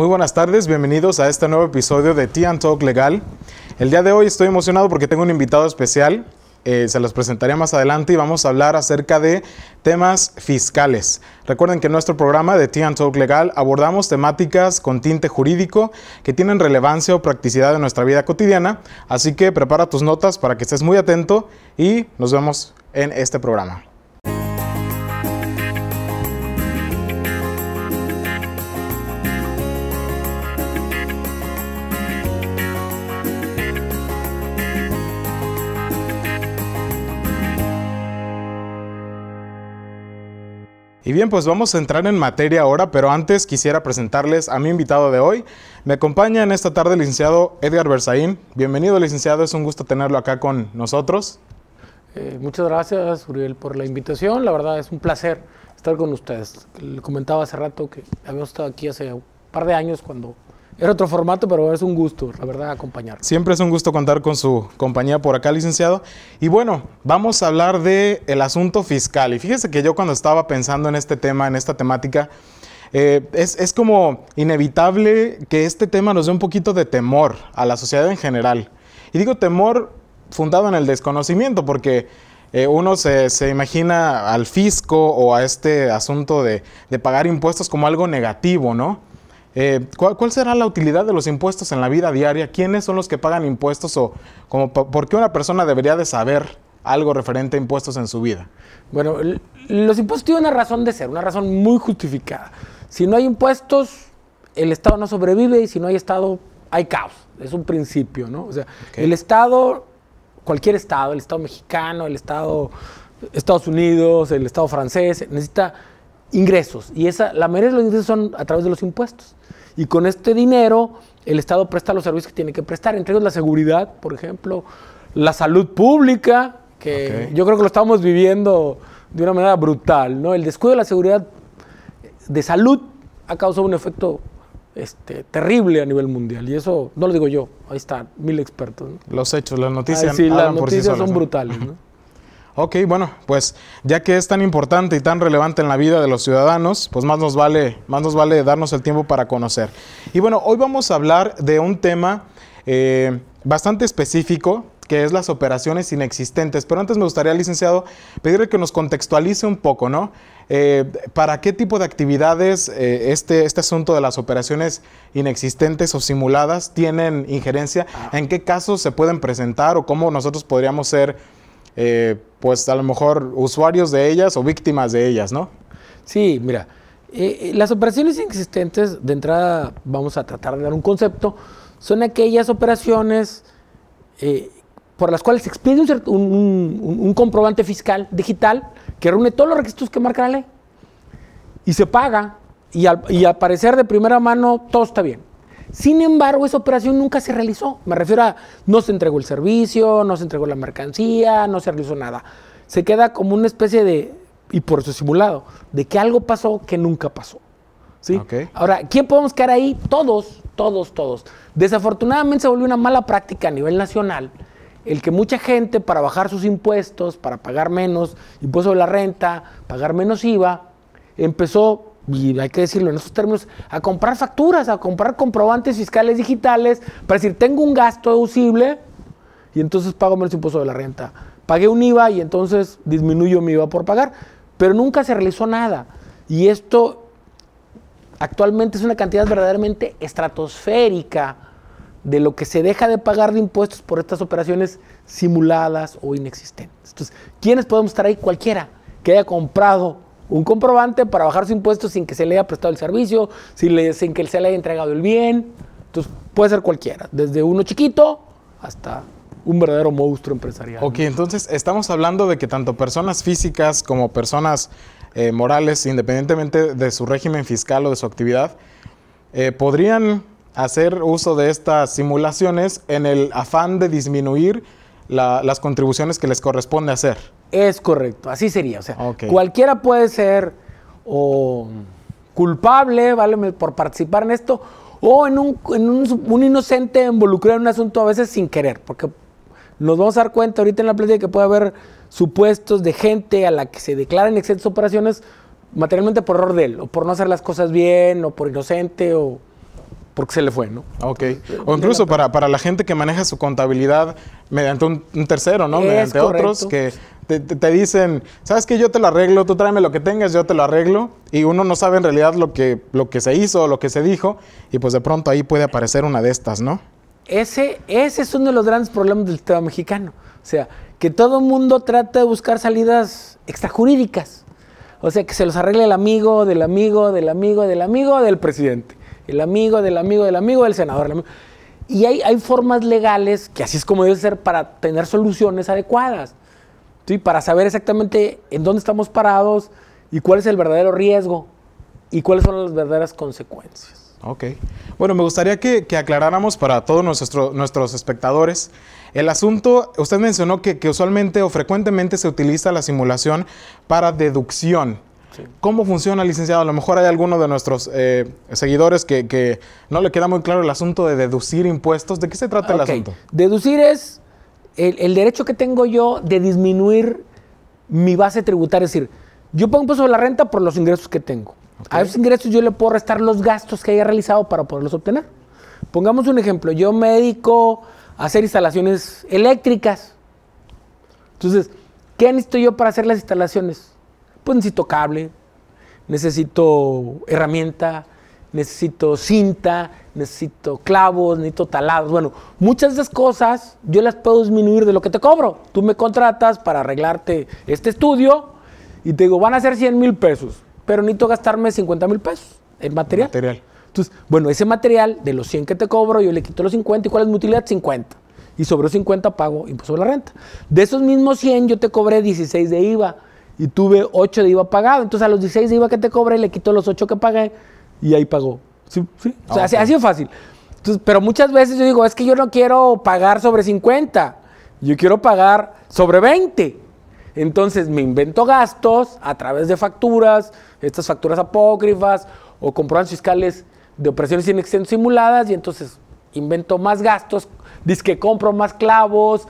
Muy buenas tardes, bienvenidos a este nuevo episodio de Tea Talk Legal. El día de hoy estoy emocionado porque tengo un invitado especial, eh, se los presentaré más adelante y vamos a hablar acerca de temas fiscales. Recuerden que en nuestro programa de Tea Talk Legal abordamos temáticas con tinte jurídico que tienen relevancia o practicidad en nuestra vida cotidiana, así que prepara tus notas para que estés muy atento y nos vemos en este programa. Y bien, pues vamos a entrar en materia ahora, pero antes quisiera presentarles a mi invitado de hoy. Me acompaña en esta tarde el licenciado Edgar Berzaín. Bienvenido, licenciado, es un gusto tenerlo acá con nosotros. Eh, muchas gracias, Uriel, por la invitación. La verdad es un placer estar con ustedes. Le comentaba hace rato que habíamos estado aquí hace un par de años cuando era otro formato, pero es un gusto, la verdad, acompañar. Siempre es un gusto contar con su compañía por acá, licenciado. Y bueno, vamos a hablar del el asunto fiscal. Y fíjese que yo cuando estaba pensando en este tema, en esta temática, eh, es, como inevitable que este tema nos dé un poquito de temor a la sociedad en general. Y digo temor fundado en el desconocimiento, porque eh, uno se, imagina al fisco o a este asunto de, de pagar impuestos como algo negativo, ¿no? Eh, ¿cuál, será la utilidad de los impuestos en la vida diaria? ¿Quiénes son los que pagan impuestos o como, por qué una persona debería de saber algo referente a impuestos en su vida? Bueno, los impuestos tienen una razón de ser, una razón muy justificada. Si no hay impuestos, el Estado no sobrevive y si no hay Estado, hay caos. Es un principio, ¿no? O sea, el Estado, cualquier Estado, el Estado mexicano, el Estado Estados Unidos, el Estado francés, necesita ingresos. Y esa, la mayoría de los ingresos son a través de los impuestos. Y con este dinero, el Estado presta los servicios que tiene que prestar, entre ellos la seguridad, por ejemplo, la salud pública, que yo creo que lo estamos viviendo de una manera brutal, ¿no? El descuido de la seguridad de salud ha causado un efecto este, terrible a nivel mundial. Y eso no lo digo yo, ahí están mil expertos. Los hechos, las noticias. sí, las noticias son brutales. ¿no? Ok, bueno, pues ya que es tan importante y tan relevante en la vida de los ciudadanos, pues más nos vale, más nos vale darnos el tiempo para conocer. Y bueno, hoy vamos a hablar de un tema eh, bastante específico, que es las operaciones inexistentes. Pero antes me gustaría, licenciado, pedirle que nos contextualice un poco, ¿no? Eh, ¿Para qué tipo de actividades eh, este, este asunto de las operaciones inexistentes o simuladas tienen injerencia? Ah. ¿En qué casos se pueden presentar o cómo nosotros podríamos ser eh, pues a lo mejor usuarios de ellas o víctimas de ellas, ¿no? Sí, mira, eh, eh, las operaciones inexistentes, de entrada vamos a tratar de dar un concepto, son aquellas operaciones por las cuales se expide un, comprobante fiscal digital que reúne todos los requisitos que marca la ley y se paga y y al parecer de primera mano todo está bien. Sin embargo, esa operación nunca se realizó. Me refiero a no se entregó el servicio, no se entregó la mercancía, no se realizó nada. Se queda como una especie de, y por eso simulado, de que algo pasó que nunca pasó. ¿sí? Ahora, ¿quién podemos quedar ahí? Todos, todos, todos. Desafortunadamente se volvió una mala práctica a nivel nacional el que mucha gente para bajar sus impuestos, para pagar menos impuestos de la renta, pagar menos IVA, empezó y hay que decirlo en esos términos, a comprar facturas, a comprar comprobantes fiscales digitales para decir, tengo un gasto deducible y entonces pago menos impuesto de la renta. Pagué un IVA y entonces disminuyo mi IVA por pagar, pero nunca se realizó nada. Y esto actualmente es una cantidad verdaderamente estratosférica de lo que se deja de pagar de impuestos por estas operaciones simuladas o inexistentes. Entonces, ¿quiénes podemos estar ahí? Cualquiera que haya comprado un comprobante para bajar su impuesto sin que se le haya prestado el servicio, sin, que se le haya entregado el bien. Entonces puede ser cualquiera, desde uno chiquito hasta un verdadero monstruo empresarial. Ok, entonces estamos hablando de que tanto personas físicas como personas eh, morales, independientemente de su régimen fiscal o de su actividad, eh, podrían hacer uso de estas simulaciones en el afán de disminuir las contribuciones que les corresponde hacer. Es correcto, así sería. O sea, cualquiera puede ser o culpable, ¿vale? Por participar en esto, o en, un, inocente involucrado en un asunto a veces sin querer, porque nos vamos a dar cuenta ahorita en la plática que puede haber supuestos de gente a la que se declaran excesos operaciones materialmente por error de él, o por no hacer las cosas bien, o por inocente, o porque se le fue, ¿no? Ok. O incluso para, para la gente que maneja su contabilidad mediante un, tercero, ¿no? mediante otros que te, dicen, sabes qué? yo te lo arreglo, tú tráeme lo que tengas, yo te lo arreglo, y uno no sabe en realidad lo que, lo que se hizo, o lo que se dijo, y pues de pronto ahí puede aparecer una de estas, ¿no? Ese, ese es uno de los grandes problemas del Estado mexicano. O sea, que todo el mundo trata de buscar salidas extrajurídicas. O sea, que se los arregle el amigo, del amigo, del amigo, del amigo, del presidente el amigo del amigo del amigo del senador. Y hay, hay, formas legales, que así es como debe ser, para tener soluciones adecuadas, y para saber exactamente en dónde estamos parados y cuál es el verdadero riesgo y cuáles son las verdaderas consecuencias. Ok. Bueno, me gustaría que, aclaráramos para todos nuestros espectadores el asunto, usted mencionó que, que usualmente o frecuentemente se utiliza la simulación para deducción ¿Cómo funciona, licenciado? A lo mejor hay alguno de nuestros eh, seguidores que, no le queda muy claro el asunto de deducir impuestos. ¿De qué se trata el asunto? Deducir es el, derecho que tengo yo de disminuir mi base tributaria. Es decir, yo pongo impuesto de la renta por los ingresos que tengo. A esos ingresos yo le puedo restar los gastos que haya realizado para poderlos obtener. Pongamos un ejemplo. Yo me dedico a hacer instalaciones eléctricas. Entonces, ¿qué necesito yo para hacer las instalaciones? pues necesito cable, necesito herramienta, necesito cinta, necesito clavos, necesito talados. Bueno, muchas de esas cosas yo las puedo disminuir de lo que te cobro. Tú me contratas para arreglarte este estudio y te digo, van a ser 100 mil pesos, pero necesito gastarme 50 mil pesos en material. material. Entonces, bueno, ese material de los 100 que te cobro, yo le quito los 50 y cuál es mi utilidad? 50. Y sobre los 50 pago impuesto de la renta. De esos mismos 100 yo te cobré 16 de IVA y tuve 8 de IVA pagado. Entonces a los 16 de IVA que te cobré, le quito los 8 que pagué y ahí pagó. Sí, sí. O sea, ha ah, sido fácil. pero muchas veces yo digo, es que yo no quiero pagar sobre 50, yo quiero pagar sobre 20. Entonces me invento gastos a través de facturas, estas facturas apócrifas o comprobantes fiscales de operaciones sin extensión simuladas y entonces invento más gastos, que compro más clavos,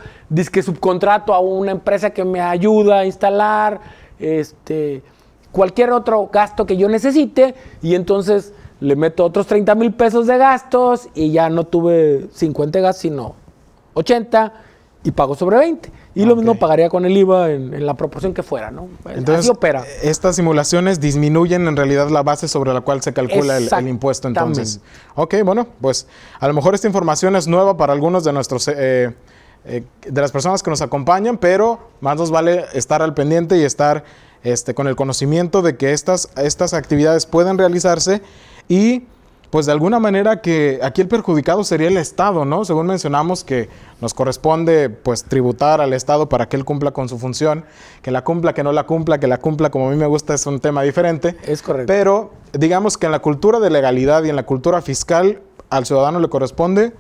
que subcontrato a una empresa que me ayuda a instalar, este, cualquier otro gasto que yo necesite y entonces le meto otros 30 mil pesos de gastos y ya no tuve 50 gastos, sino 80 y pago sobre 20. Y lo mismo pagaría con el IVA en, la proporción que fuera, ¿no? Pues, entonces, opera. estas simulaciones disminuyen en realidad la base sobre la cual se calcula el, impuesto entonces. Ok, bueno, pues a lo mejor esta información es nueva para algunos de nuestros... Eh, eh, de las personas que nos acompañan, pero más nos vale estar al pendiente y estar este, con el conocimiento de que estas, estas actividades pueden realizarse y pues de alguna manera que aquí el perjudicado sería el Estado, ¿no? Según mencionamos que nos corresponde pues tributar al Estado para que él cumpla con su función, que la cumpla, que no la cumpla, que la cumpla como a mí me gusta es un tema diferente. Es correcto. Pero digamos que en la cultura de legalidad y en la cultura fiscal al ciudadano le corresponde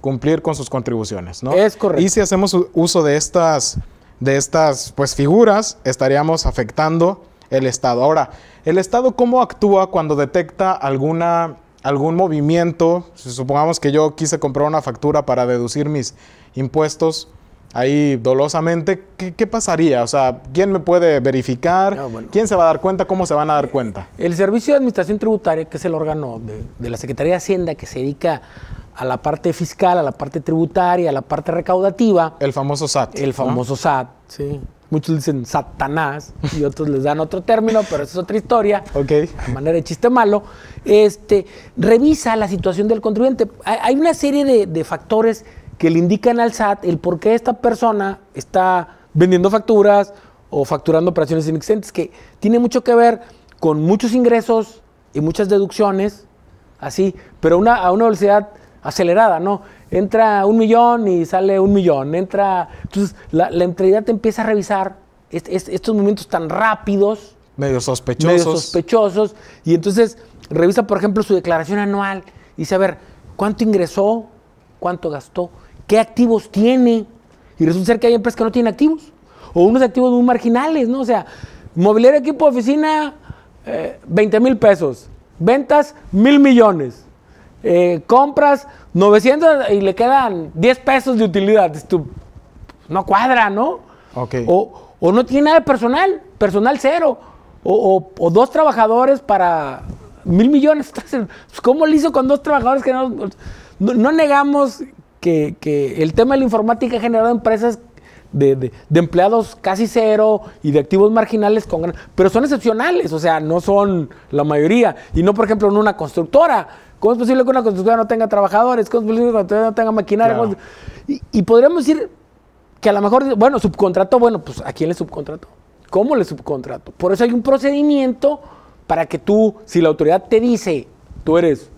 cumplir con sus contribuciones, ¿no? Es correcto. Y si hacemos uso de estas, de estas pues, figuras, estaríamos afectando el Estado. Ahora, ¿el Estado cómo actúa cuando detecta alguna, algún movimiento? supongamos que yo quise comprar una factura para deducir mis impuestos, ahí dolosamente, ¿qué, pasaría? O sea, ¿quién me puede verificar? Ah, ¿Quién se va a dar cuenta? ¿Cómo se van a dar cuenta? El Servicio de Administración Tributaria, que es el órgano de, la Secretaría de Hacienda que se dedica a la parte fiscal, a la parte tributaria, a la parte recaudativa. El famoso SAT. El famoso SAT, sí. Muchos dicen Satanás y otros les dan otro término, pero esa es otra historia. Ok. De manera de chiste malo. Este, revisa la situación del contribuyente. Hay una serie de factores que le indican al SAT el por qué esta persona está vendiendo facturas o facturando operaciones inexistentes, que tiene mucho que ver con muchos ingresos y muchas deducciones, así, pero a una velocidad acelerada, ¿no? Entra un millón y sale un millón, entra... Entonces, la, la entidad empieza a revisar estos momentos tan rápidos. Medio sospechosos. Medio sospechosos. Y entonces revisa, por ejemplo, su declaración anual y dice, a ver, ¿cuánto ingresó? ¿Cuánto gastó? qué activos tiene. Y resulta ser que hay empresas que no tienen activos. O unos activos muy marginales, ¿no? O sea, mobiliario equipo oficina, 20 eh, mil pesos. Ventas, mil millones. Eh, compras, 900 y le quedan 10 pesos de utilidad. Esto no cuadra, ¿no? O, no tiene nada de personal, personal cero. O, dos trabajadores para mil millones. ¿Cómo lo hizo con dos trabajadores que no, no negamos que, el tema de la informática ha generado empresas de, empleados casi cero y de activos marginales con pero son excepcionales, o sea, no son la mayoría. Y no, por ejemplo, en una constructora. ¿Cómo es posible que una constructora no tenga trabajadores? ¿Cómo es posible que una constructora no tenga maquinaria? Y, podríamos decir que a lo mejor, bueno, subcontrato, bueno, pues ¿a quién le subcontrato? ¿Cómo le subcontrato? Por eso hay un procedimiento para que tú, si la autoridad te dice, tú eres,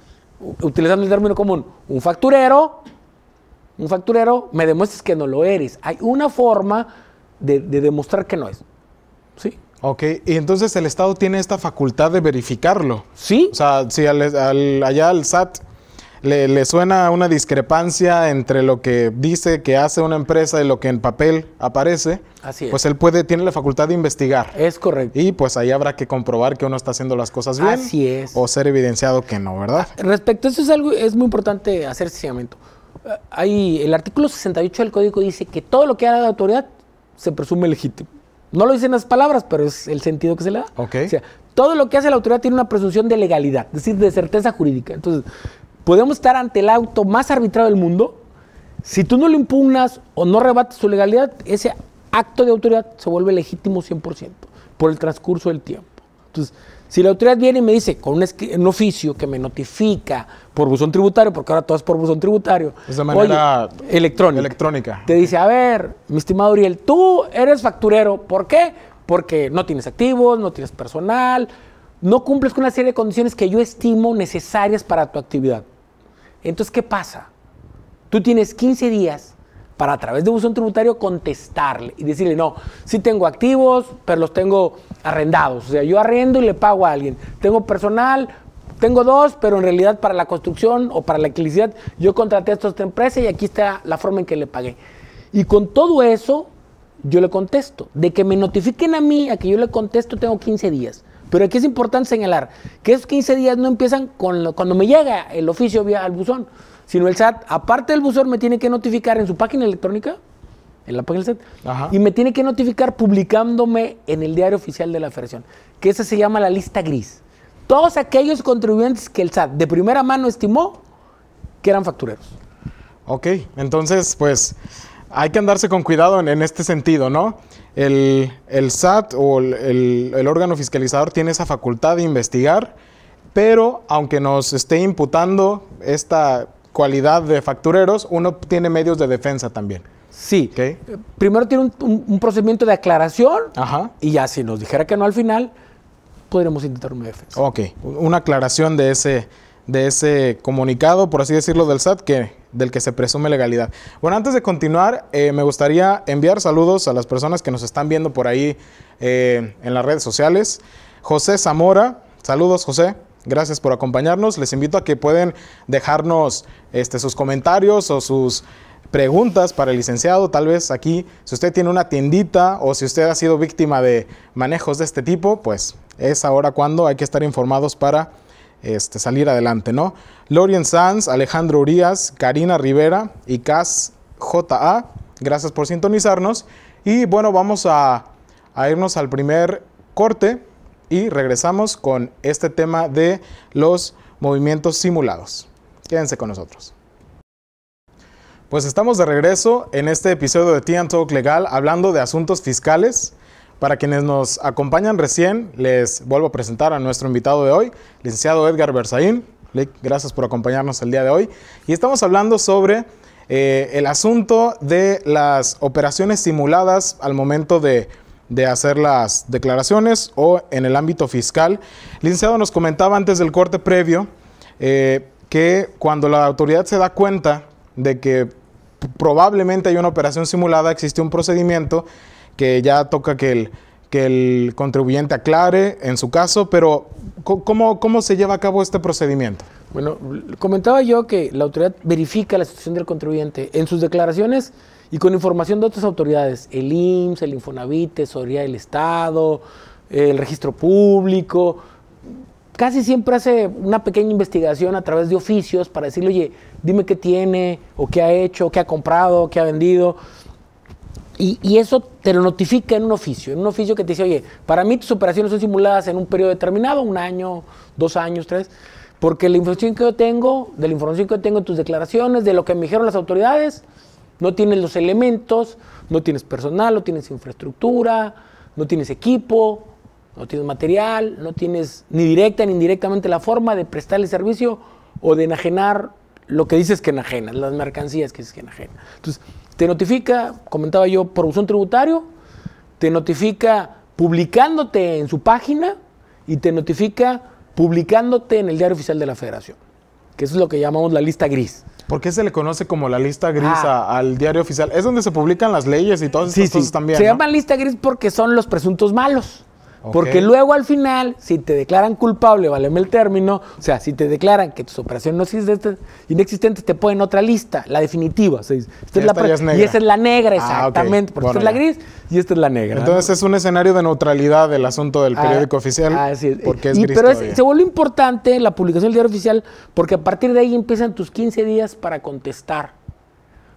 utilizando el término común, un facturero, un facturero, me demuestres que no lo eres. Hay una forma de, demostrar que no es. ¿Sí? Ok, y entonces el Estado tiene esta facultad de verificarlo. Sí. O sea, si allá al SAT le, suena una discrepancia entre lo que dice que hace una empresa y lo que en papel aparece, Así pues él puede, tiene la facultad de investigar. Es correcto. Y pues ahí habrá que comprobar que uno está haciendo las cosas bien. Así es. O ser evidenciado que no, ¿verdad? Respecto a eso es algo, es muy importante hacer seguimiento hay, el artículo 68 del código dice que todo lo que haga la autoridad se presume legítimo. No lo dicen las palabras, pero es el sentido que se le da. todo lo que hace la autoridad tiene una presunción de legalidad, es decir, de certeza jurídica. Entonces, podemos estar ante el auto más arbitrado del mundo. Si tú no lo impugnas o no rebates su legalidad, ese acto de autoridad se vuelve legítimo 100% por el transcurso del tiempo. Entonces, si la autoridad viene y me dice con un, oficio que me notifica por buzón tributario, porque ahora todo es por buzón tributario. manera electrónica. Te dice, a ver, mi estimado Uriel, tú eres facturero. ¿Por qué? Porque no tienes activos, no tienes personal, no cumples con una serie de condiciones que yo estimo necesarias para tu actividad. Entonces, ¿qué pasa? Tú tienes 15 días para a través de buzón tributario contestarle y decirle, no, sí tengo activos, pero los tengo arrendados. O sea, yo arriendo y le pago a alguien. Tengo personal, tengo dos, pero en realidad para la construcción o para la electricidad yo contraté a esta empresa y aquí está la forma en que le pagué. Y con todo eso, yo le contesto. De que me notifiquen a mí, a que yo le contesto, tengo 15 días. Pero aquí es importante señalar que esos 15 días no empiezan con cuando me llega el oficio vía al buzón, sino el SAT, aparte del buzón, me tiene que notificar en su página electrónica, en la página del SAT, y me tiene que notificar publicándome en el diario oficial de la Federación, que esa se llama la lista gris. Todos aquellos contribuyentes que el SAT de primera mano estimó que eran factureros. Ok, entonces pues hay que andarse con cuidado en, este sentido, ¿no? El, SAT o el, órgano fiscalizador tiene esa facultad de investigar, pero aunque nos esté imputando esta cualidad de factureros, uno tiene medios de defensa también. Sí. Primero tiene un, procedimiento de aclaración y ya si nos dijera que no al final, podríamos intentar una defensa. Ok, una aclaración de ese, de ese comunicado, por así decirlo, del SAT que, del que se presume legalidad. Bueno, antes de continuar, eh, me gustaría enviar saludos a las personas que nos están viendo por ahí eh, en las redes sociales. José Zamora, saludos José. Gracias por acompañarnos. Les invito a que pueden dejarnos este, sus comentarios o sus preguntas para el licenciado, tal vez aquí, si usted tiene una tiendita o si usted ha sido víctima de manejos de este tipo, pues es ahora cuando hay que estar informados para este, salir adelante, ¿no? Lorien Sanz, Alejandro Urias, Karina Rivera y Cas JA, gracias por sintonizarnos. Y bueno, vamos a irnos al primer corte y regresamos con este tema de los movimientos simulados. Quédense con nosotros. Pues estamos de regreso en este episodio de Tian Talk Legal hablando de asuntos fiscales. Para quienes nos acompañan recién, les vuelvo a presentar a nuestro invitado de hoy, licenciado Edgar Berzaín. Gracias por acompañarnos el día de hoy. Y estamos hablando sobre eh, el asunto de las operaciones simuladas al momento de de hacer las declaraciones o en el ámbito fiscal. Licenciado, nos comentaba antes del corte previo eh, que cuando la autoridad se da cuenta de que probablemente hay una operación simulada, existe un procedimiento que ya toca que el, que el contribuyente aclare en su caso, pero ¿cómo, ¿cómo se lleva a cabo este procedimiento? Bueno, comentaba yo que la autoridad verifica la situación del contribuyente. En sus declaraciones y con información de otras autoridades, el IMSS, el Infonavit, Tesorería del Estado, el Registro Público, casi siempre hace una pequeña investigación a través de oficios para decirle, oye, dime qué tiene, o qué ha hecho, qué ha comprado, qué ha vendido. Y, y, eso te lo notifica en un oficio, en un oficio que te dice, oye, para mí tus operaciones son simuladas en un periodo determinado, un año, dos años, tres, porque la información que yo tengo, de la información que yo tengo en tus declaraciones, de lo que me dijeron las autoridades, no tienes los elementos, no tienes personal, no tienes infraestructura, no tienes equipo, no tienes material, no tienes ni directa ni indirectamente la forma de prestarle servicio o de enajenar lo que dices que enajenas, las mercancías que dices que enajenas. Entonces, te notifica, comentaba yo, por son tributario, te notifica publicándote en su página y te notifica publicándote en el diario oficial de la federación, que es lo que llamamos la lista gris. ¿Por qué se le conoce como la lista gris ah. al diario oficial? Es donde se publican las leyes y todas esas cosas también. Se llama llaman lista gris porque son los presuntos malos. Porque luego al final, si te declaran culpable, valeme el término, o sea, si te declaran que tus operaciones no existen, inexistentes, te ponen otra lista, la definitiva. esta es la negra. la ah, negra, exactamente, porque esta es la gris y esta es la negra. Entonces es un escenario de neutralidad del asunto del ah, periódico oficial, ah, sí. porque es gris Pero se vuelve importante la publicación del diario oficial, porque a partir de ahí empiezan tus 15 días para contestar.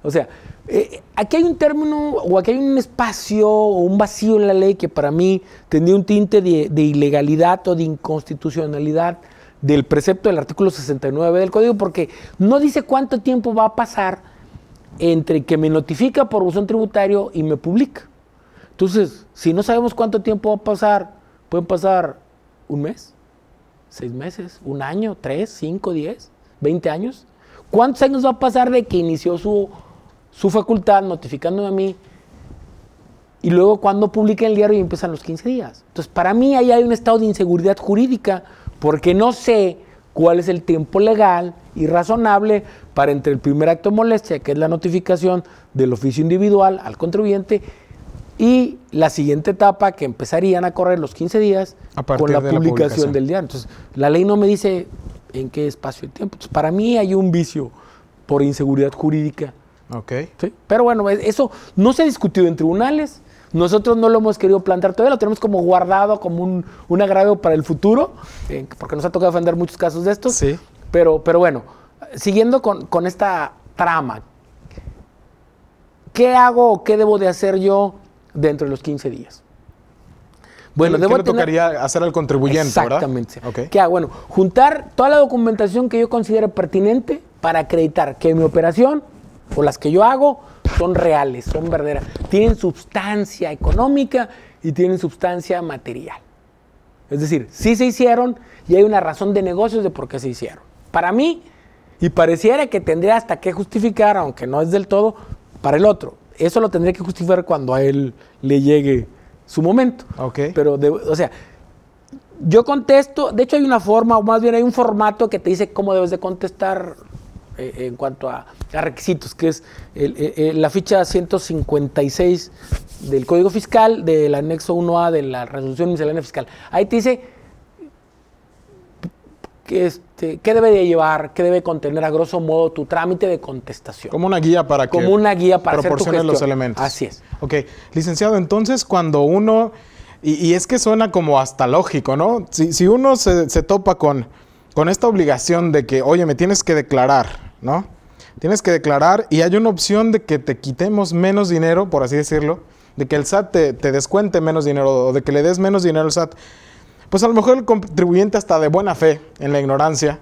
O sea, eh, aquí hay un término o aquí hay un espacio o un vacío en la ley que para mí tendría un tinte de, ilegalidad o de inconstitucionalidad del precepto del artículo 69 del código porque no dice cuánto tiempo va a pasar entre que me notifica por buzón tributario y me publica. Entonces, si no sabemos cuánto tiempo va a pasar, pueden pasar un mes, seis meses, un año, tres, cinco, diez, veinte años. ¿Cuántos años va a pasar de que inició su su facultad notificándome a mí y luego cuando publica el diario y empiezan los 15 días. Entonces, para mí ahí hay un estado de inseguridad jurídica porque no sé cuál es el tiempo legal y razonable para entre el primer acto de molestia, que es la notificación del oficio individual al contribuyente, y la siguiente etapa que empezarían a correr los 15 días con la, publicación del diario. Entonces, la ley no me dice en qué espacio de tiempo. Entonces, para mí hay un vicio por inseguridad jurídica Okay. Pero bueno, eso no se ha discutido en tribunales. Nosotros no lo hemos querido plantear todavía, lo tenemos como guardado, como un, un agravio para el futuro, eh, porque nos ha tocado defender muchos casos de estos. Sí. Pero, pero bueno, siguiendo con, esta trama, ¿qué hago o qué debo de hacer yo dentro de los 15 días? Bueno, ¿Qué debo le tocaría hacer al contribuyente, Exactamente. ¿Qué Bueno, juntar toda la documentación que yo considere pertinente para acreditar que mi operación o las que yo hago, son reales, son verdaderas. Tienen sustancia económica y tienen sustancia material. Es decir, sí se hicieron y hay una razón de negocios de por qué se hicieron. Para mí, y pareciera que tendría hasta que justificar, aunque no es del todo, para el otro. Eso lo tendría que justificar cuando a él le llegue su momento. Okay. Pero, o sea, yo contesto, de hecho hay una forma, o más bien hay un formato que te dice cómo debes de contestar eh, en cuanto a, requisitos, que es eh, eh, la ficha 156 del Código Fiscal, del anexo 1A de la resolución miscelánea fiscal. Ahí te dice que este, qué debe de llevar, qué debe contener a grosso modo tu trámite de contestación. Como una guía para que una guía para proporciones los elementos. Así es. Ok, licenciado, entonces cuando uno... Y, es que suena como hasta lógico, ¿no? Si, uno se, topa con, con, esta obligación de que, oye, me tienes que declarar ¿no? Tienes que declarar y hay una opción de que te quitemos menos dinero, por así decirlo, de que el SAT te, descuente menos dinero o de que le des menos dinero al SAT. Pues a lo mejor el contribuyente hasta de buena fe, en la ignorancia,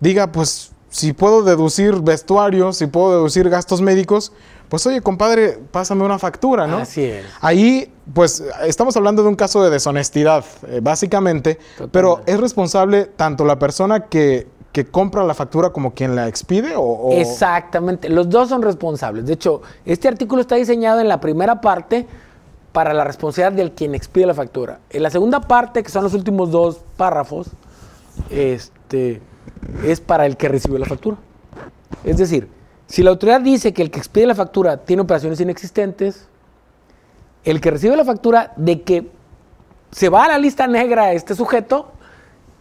diga, pues si puedo deducir vestuario, si puedo deducir gastos médicos, pues oye, compadre, pásame una factura, ¿no? Así es. Ahí, pues, estamos hablando de un caso de deshonestidad, eh, básicamente, pero es responsable tanto la persona que que compra la factura como quien la expide o, Exactamente, los dos son responsables. De hecho, este artículo está diseñado en la primera parte para la responsabilidad del quien expide la factura. En la segunda parte, que son los últimos dos párrafos, este, es para el que recibe la factura. Es decir, si la autoridad dice que el que expide la factura tiene operaciones inexistentes, el que recibe la factura de que se va a la lista negra este sujeto,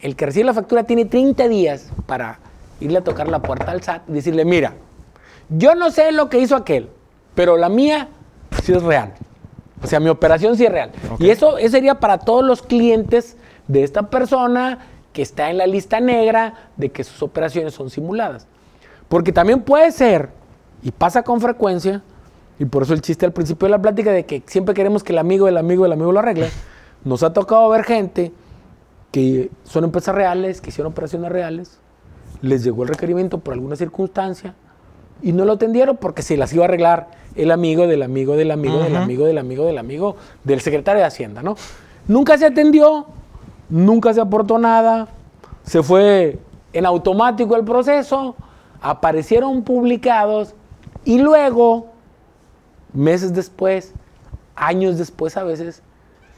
el que recibe la factura tiene 30 días para irle a tocar la puerta al SAT y decirle, mira, yo no sé lo que hizo aquel, pero la mía sí es real. O sea, mi operación sí es real. Y eso, eso sería para todos los clientes de esta persona que está en la lista negra de que sus operaciones son simuladas. Porque también puede ser, y pasa con frecuencia, y por eso el chiste al principio de la plática de que siempre queremos que el amigo, el amigo, el amigo lo arregle, nos ha tocado ver gente que son empresas reales, que hicieron operaciones reales, les llegó el requerimiento por alguna circunstancia y no lo atendieron porque se las iba a arreglar el amigo del amigo del amigo del amigo del amigo del amigo del secretario de Hacienda, ¿no? Nunca se atendió, nunca se aportó nada, se fue en automático el proceso, aparecieron publicados y luego, meses después, años después a veces,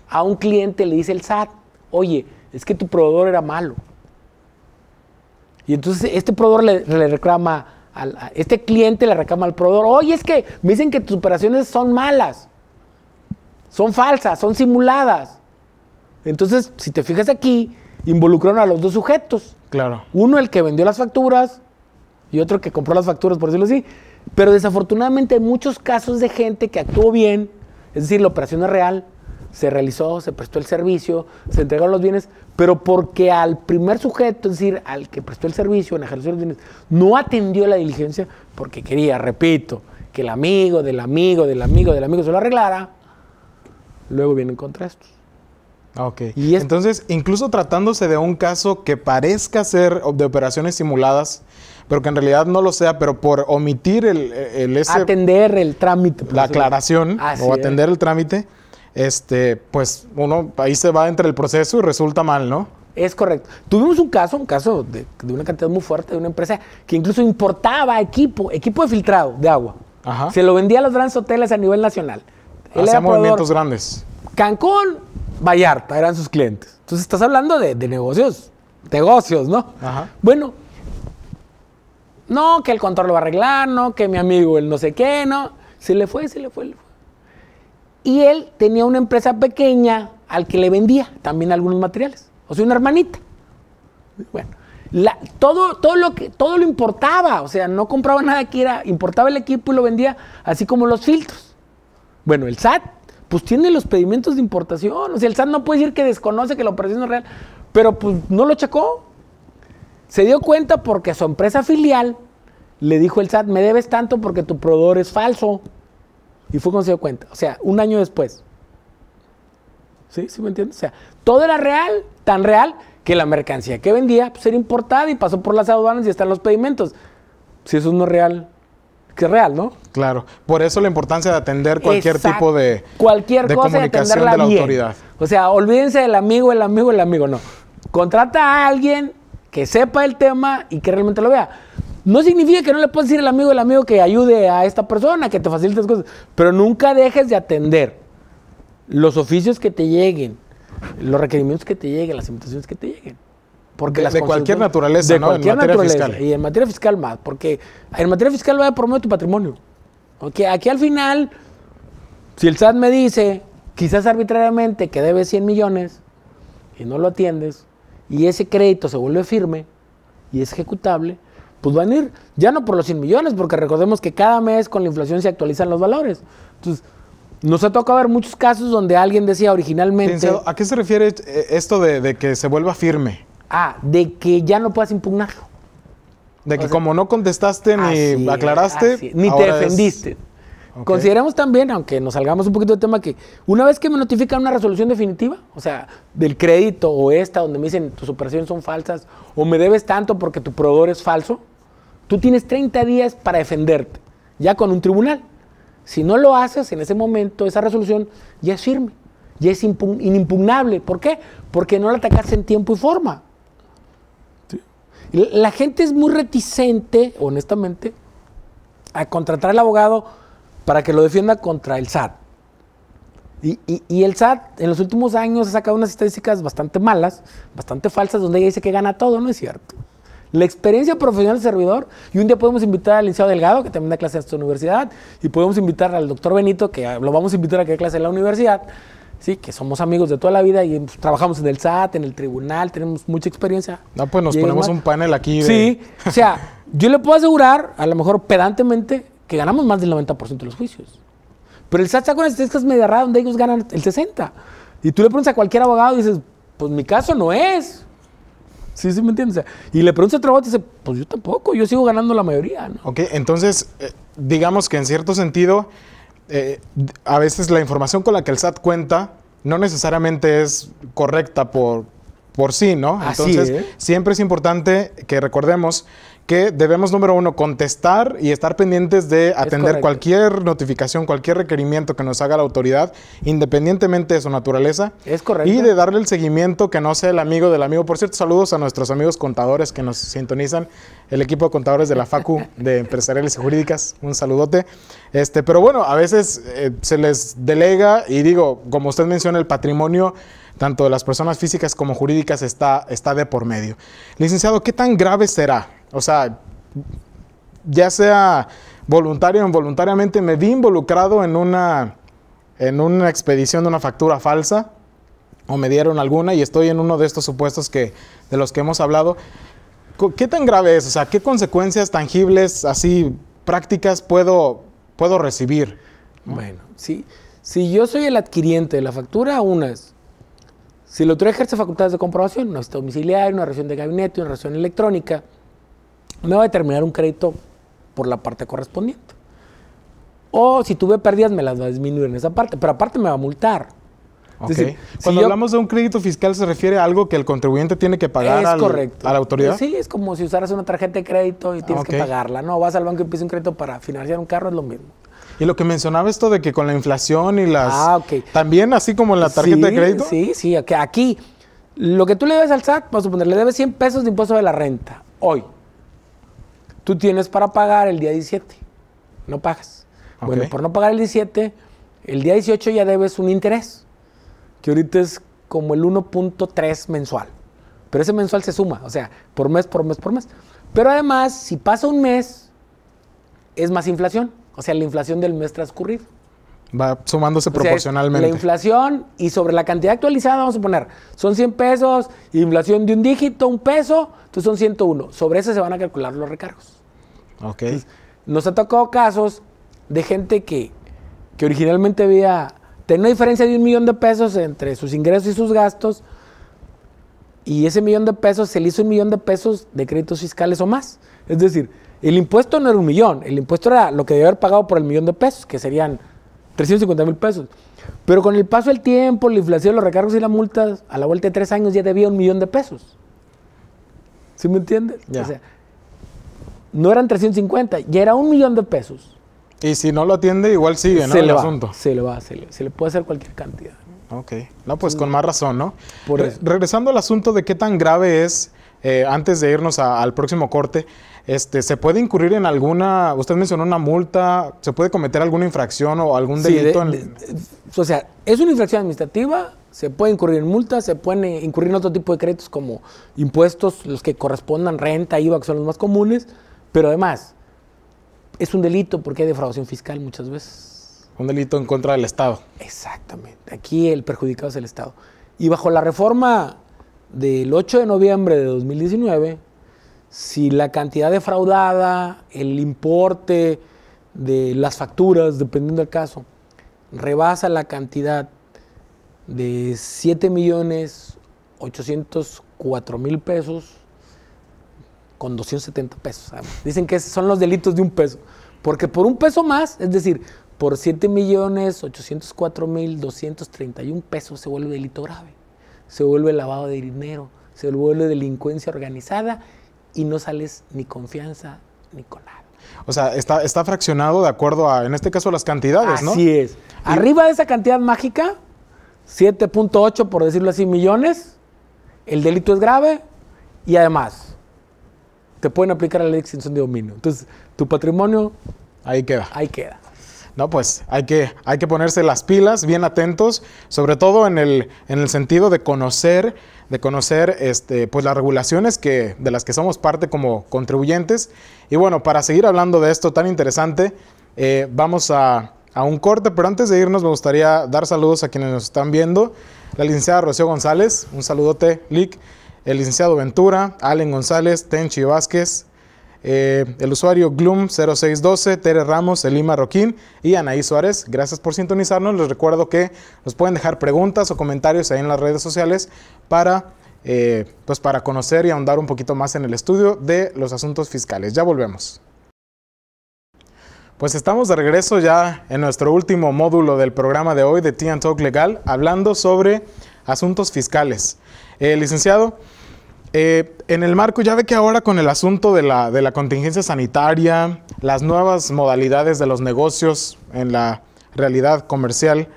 a un cliente le dice el SAT, oye, es que tu proveedor era malo. Y entonces este proveedor le, reclama, al, este cliente le reclama al proveedor, oye, es que me dicen que tus operaciones son malas, son falsas, son simuladas. Entonces, si te fijas aquí, involucraron a los dos sujetos. Claro. Uno el que vendió las facturas y otro que compró las facturas, por decirlo así. Pero desafortunadamente hay muchos casos de gente que actuó bien, es decir, la operación es real, se realizó, se prestó el servicio, se entregaron los bienes, pero porque al primer sujeto, es decir, al que prestó el servicio en ejercicio de los bienes, no atendió la diligencia porque quería, repito, que el amigo del amigo del amigo del amigo se lo arreglara, luego vienen estos. Ok. Y Entonces, incluso tratándose de un caso que parezca ser de operaciones simuladas, pero que en realidad no lo sea, pero por omitir el... el atender el trámite. La aclaración, o atender el trámite este, pues uno ahí se va entre el proceso y resulta mal, ¿no? Es correcto. Tuvimos un caso, un caso de, una cantidad muy fuerte de una empresa que incluso importaba equipo, equipo de filtrado de agua. Se lo vendía a los grandes hoteles a nivel nacional. Hacía movimientos grandes. Cancún, Vallarta eran sus clientes. Entonces estás hablando de, de negocios, negocios, ¿no? Bueno, no, que el control lo va a arreglar, no, que mi amigo el no sé qué, no. Se le fue, se le fue, le fue. Y él tenía una empresa pequeña al que le vendía también algunos materiales. O sea, una hermanita. Bueno, todo, todo, lo que, todo lo importaba. O sea, no compraba nada que era, importaba el equipo y lo vendía, así como los filtros. Bueno, el SAT, pues tiene los pedimentos de importación. O sea, el SAT no puede decir que desconoce que la operación es real, pero pues no lo checó. Se dio cuenta porque a su empresa filial le dijo el SAT, me debes tanto porque tu proveedor es falso. Y fue cuando se dio cuenta. O sea, un año después. ¿Sí? ¿Sí me entiendes? O sea, todo era real, tan real, que la mercancía que vendía pues, era importada y pasó por las aduanas y están los pedimentos. Si eso no es real, que es real, ¿no? Claro. Por eso la importancia de atender cualquier tipo de, cualquier cosa de, la autoridad. O sea, olvídense del amigo, el amigo, el amigo, no. Contrata a alguien que sepa el tema y que realmente lo vea. No significa que no le puedas decir al amigo del amigo que ayude a esta persona, que te facilite las cosas, pero nunca dejes de atender los oficios que te lleguen, los requerimientos que te lleguen, las invitaciones que te lleguen. Porque de, cualquier naturaleza, de cualquier naturaleza, Y en materia fiscal más, porque en materia fiscal va a promover tu patrimonio. Okay, aquí al final, si el SAT me dice, quizás arbitrariamente, que debes 100 millones y no lo atiendes, y ese crédito se vuelve firme y es ejecutable, pues van a ir ya no por los 100 millones, porque recordemos que cada mes con la inflación se actualizan los valores. Entonces, nos ha tocado ver muchos casos donde alguien decía originalmente... ¿A qué se refiere eh, esto de, que se vuelva firme? Ah, de que ya no puedas impugnar. De que como no contestaste ni aclaraste... ni te defendiste. Consideramos también, aunque nos salgamos un poquito del tema, que una vez que me notifican una resolución definitiva, o sea, del crédito o esta, donde me dicen tus operaciones son falsas o me debes tanto porque tu proveedor es falso, tú tienes 30 días para defenderte, ya con un tribunal. Si no lo haces en ese momento, esa resolución ya es firme, ya es inimpugnable. ¿Por qué? Porque no la atacas en tiempo y forma. La gente es muy reticente, honestamente, a contratar al abogado para que lo defienda contra el SAT. Y, el SAT en los últimos años ha sacado unas estadísticas bastante malas, bastante falsas, donde dice que gana todo, ¿no es cierto? La experiencia profesional del servidor, y un día podemos invitar al licenciado Delgado, que también da clases en esta universidad, y podemos invitar al doctor Benito, que lo vamos a invitar a que dé clase en la universidad, sí, que somos amigos de toda la vida y pues, trabajamos en el SAT, en el tribunal, tenemos mucha experiencia. No, pues nos ponemos un panel aquí. Sí, o sea, yo le puedo asegurar, a lo mejor pedantemente, que ganamos más del 90% de los juicios. Pero el SAT saca unas estadísticas media rara donde ellos ganan el 60%. Y tú le preguntas a cualquier abogado y dices, pues mi caso no es. Sí, sí, me entiendes. y le preguntas a otro abogado y dice, pues yo tampoco, yo sigo ganando la mayoría. Ok, entonces, eh, digamos que en cierto sentido, eh, a veces la información con la que el SAT cuenta no necesariamente es correcta por, por sí, ¿no? Así Entonces, siempre es importante que recordemos que debemos, número uno, contestar y estar pendientes de atender cualquier notificación, cualquier requerimiento que nos haga la autoridad, independientemente de su naturaleza. Es correcto. Y de darle el seguimiento que no sea el amigo del amigo. Por cierto, saludos a nuestros amigos contadores que nos sintonizan, el equipo de contadores de la FACU de Empresariales y Jurídicas. Un saludote. Este, pero bueno, a veces eh, se les delega y digo, como usted menciona, el patrimonio tanto de las personas físicas como jurídicas está, está de por medio. Licenciado, ¿qué tan grave será o sea, ya sea voluntario o involuntariamente, me vi involucrado en una, expedición de una factura falsa o me dieron alguna y estoy en uno de estos supuestos que, de los que hemos hablado. ¿Qué tan grave es? O sea, ¿qué consecuencias tangibles, así prácticas, puedo, recibir? Bueno, Si yo soy el adquiriente de la factura, una es. Si el otro ejerce facultades de comprobación, no es domiciliario, una reacción de gabinete, una reacción electrónica, me va a determinar un crédito por la parte correspondiente. O si tuve pérdidas, me las va a disminuir en esa parte, pero aparte me va a multar. Cuando hablamos de un crédito fiscal, ¿se refiere a algo que el contribuyente tiene que pagar a la autoridad? Sí, es como si usaras una tarjeta de crédito y tienes que pagarla. No, vas al banco y pides un crédito para financiar un carro, es lo mismo. Y lo que mencionaba esto de que con la inflación y las... Ah, ok. También así como en la tarjeta de crédito. Sí, sí, aquí lo que tú le debes al SAT, vamos a suponer, le debes 100 pesos de impuesto de la renta hoy tú tienes para pagar el día 17, no pagas. Bueno, por no pagar el 17, el día 18 ya debes un interés, que ahorita es como el 1.3 mensual. Pero ese mensual se suma, o sea, por mes, por mes, por mes. Pero además, si pasa un mes, es más inflación, o sea, la inflación del mes transcurrido. Va sumándose proporcionalmente. la inflación y sobre la cantidad actualizada, vamos a poner, son 100 pesos, inflación de un dígito, un peso, entonces son 101. Sobre ese se van a calcular los recargos. Ok. nos ha tocado casos de gente que, originalmente había tenía una diferencia de un millón de pesos entre sus ingresos y sus gastos, y ese millón de pesos se le hizo un millón de pesos de créditos fiscales o más. Es decir, el impuesto no era un millón, el impuesto era lo que debía haber pagado por el millón de pesos, que serían 350 mil pesos. Pero con el paso del tiempo, la inflación, los recargos y las multas, a la vuelta de tres años ya debía un millón de pesos. ¿Sí me entiendes? no eran 350, ya era un millón de pesos. Y si no lo atiende, igual sigue, ¿no? Se el le va, asunto. Se le va, se le, puede hacer cualquier cantidad. Ok. No, pues con más razón, ¿no? Regresando al asunto de qué tan grave es, eh, antes de irnos al próximo corte, este, ¿se puede incurrir en alguna, usted mencionó una multa, ¿se puede cometer alguna infracción o algún delito? o sea, es una infracción administrativa, se puede incurrir en multas, se pueden eh, incurrir en otro tipo de créditos como impuestos, los que correspondan, renta, IVA, que son los más comunes, pero además, es un delito porque hay defraudación fiscal muchas veces. Un delito en contra del Estado. Exactamente. Aquí el perjudicado es el Estado. Y bajo la reforma del 8 de noviembre de 2019, si la cantidad defraudada, el importe de las facturas, dependiendo del caso, rebasa la cantidad de 7 millones mil pesos, con 270 pesos. Dicen que son los delitos de un peso. Porque por un peso más, es decir, por 7 millones 804 mil 231 pesos se vuelve delito grave. Se vuelve lavado de dinero, se vuelve delincuencia organizada y no sales ni confianza ni con nada. O sea, está, está fraccionado de acuerdo a, en este caso, las cantidades, ¿no? Así es. Arriba de esa cantidad mágica, 7.8, por decirlo así, millones, el delito es grave y además se pueden aplicar a la ley de extinción de dominio. Entonces, tu patrimonio... Ahí queda. Ahí queda. No, pues hay que, hay que ponerse las pilas, bien atentos, sobre todo en el, en el sentido de conocer, de conocer este, pues las regulaciones que, de las que somos parte como contribuyentes. Y bueno, para seguir hablando de esto tan interesante, eh, vamos a, a un corte, pero antes de irnos me gustaría dar saludos a quienes nos están viendo. La licenciada Rocío González, un saludote, lic el licenciado Ventura, Allen González, Tenchi Vázquez, eh, el usuario Gloom0612, Tere Ramos, Elima Roquín y Anaí Suárez. Gracias por sintonizarnos. Les recuerdo que nos pueden dejar preguntas o comentarios ahí en las redes sociales para, eh, pues para conocer y ahondar un poquito más en el estudio de los asuntos fiscales. Ya volvemos. Pues estamos de regreso ya en nuestro último módulo del programa de hoy de T Talk Legal, hablando sobre asuntos fiscales. Eh, licenciado, eh, en el marco, ya ve que ahora con el asunto de la, contingencia sanitaria, las nuevas modalidades de los negocios en la realidad comercial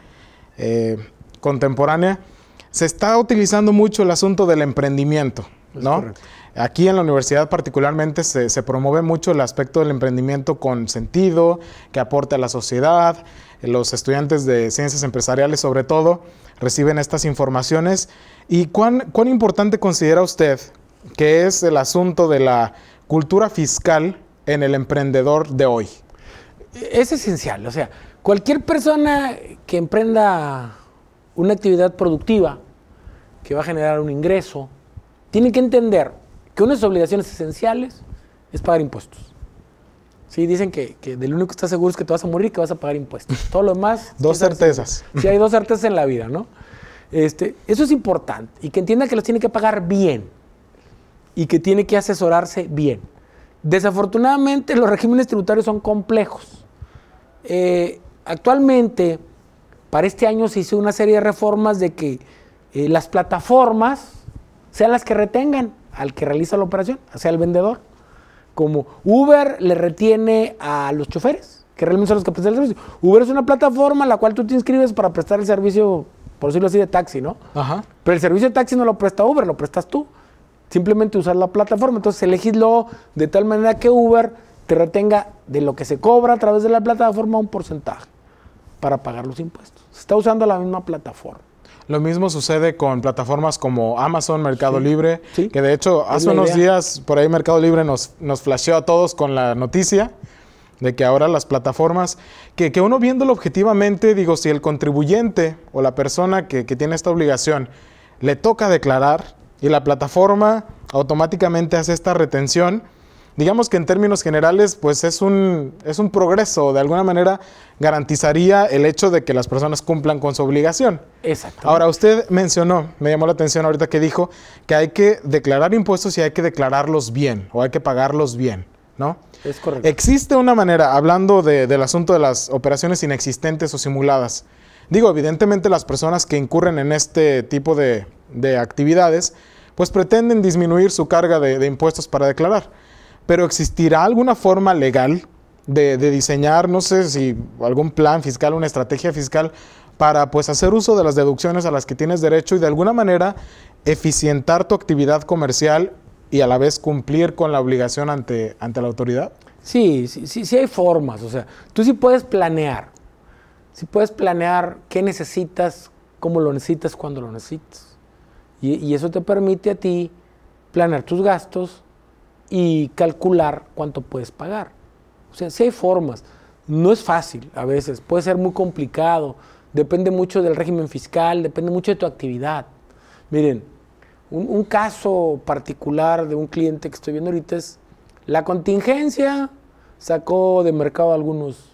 eh, contemporánea, se está utilizando mucho el asunto del emprendimiento, Aquí en la universidad particularmente se, se, promueve mucho el aspecto del emprendimiento con sentido, que aporte a la sociedad, los estudiantes de ciencias empresariales sobre todo, reciben estas informaciones. ¿Y cuán, cuán importante considera usted que es el asunto de la cultura fiscal en el emprendedor de hoy? Es esencial, o sea, cualquier persona que emprenda una actividad productiva, que va a generar un ingreso, tiene que entender que una de sus obligaciones esenciales es pagar impuestos. Sí, dicen que, que del único que estás seguro es que te vas a morir y que vas a pagar impuestos. Todo lo demás. dos certezas. Sí, hay dos certezas en la vida, ¿no? Este, eso es importante. Y que entienda que los tiene que pagar bien. Y que tiene que asesorarse bien. Desafortunadamente, los regímenes tributarios son complejos. Eh, actualmente, para este año se hizo una serie de reformas de que eh, las plataformas sean las que retengan al que realiza la operación, sea el vendedor como Uber le retiene a los choferes que realmente son los que prestan el servicio. Uber es una plataforma a la cual tú te inscribes para prestar el servicio, por decirlo así, de taxi, ¿no? Ajá. Pero el servicio de taxi no lo presta Uber, lo prestas tú. Simplemente usar la plataforma. Entonces, elegíslo de tal manera que Uber te retenga de lo que se cobra a través de la plataforma un porcentaje para pagar los impuestos. Se está usando la misma plataforma. Lo mismo sucede con plataformas como Amazon, Mercado Libre, que de hecho hace unos días por ahí Mercado Libre nos, nos flasheó a todos con la noticia de que ahora las plataformas, que, que, uno viéndolo objetivamente, digo, si el contribuyente o la persona que, que, tiene esta obligación le toca declarar y la plataforma automáticamente hace esta retención, digamos que en términos generales, pues es un, progreso, de alguna manera garantizaría el hecho de que las personas cumplan con su obligación. Exacto. Ahora, usted mencionó, me llamó la atención ahorita que dijo que hay que declarar impuestos y hay que declararlos bien o hay que pagarlos bien, ¿no? Es correcto. Existe una manera, hablando del asunto de las operaciones inexistentes o simuladas, Digo, evidentemente las personas que incurren en este tipo de, actividades, pues pretenden disminuir su carga de impuestos para declarar pero ¿existirá alguna forma legal de, diseñar, no sé si algún plan fiscal, una estrategia fiscal para pues hacer uso de las deducciones a las que tienes derecho y de alguna manera eficientar tu actividad comercial y a la vez cumplir con la obligación ante, ante la autoridad? Sí, sí, sí, hay formas, o sea, tú sí puedes planear, sí puedes planear qué necesitas, cómo lo necesitas, cuándo lo necesitas. y eso te permite a ti planear tus gastos, y calcular cuánto puedes pagar. O sea, sí hay formas. No es fácil a veces, puede ser muy complicado, depende mucho del régimen fiscal, depende mucho de tu actividad. Miren, un, caso particular de un cliente que estoy viendo ahorita es la contingencia sacó de mercado algunos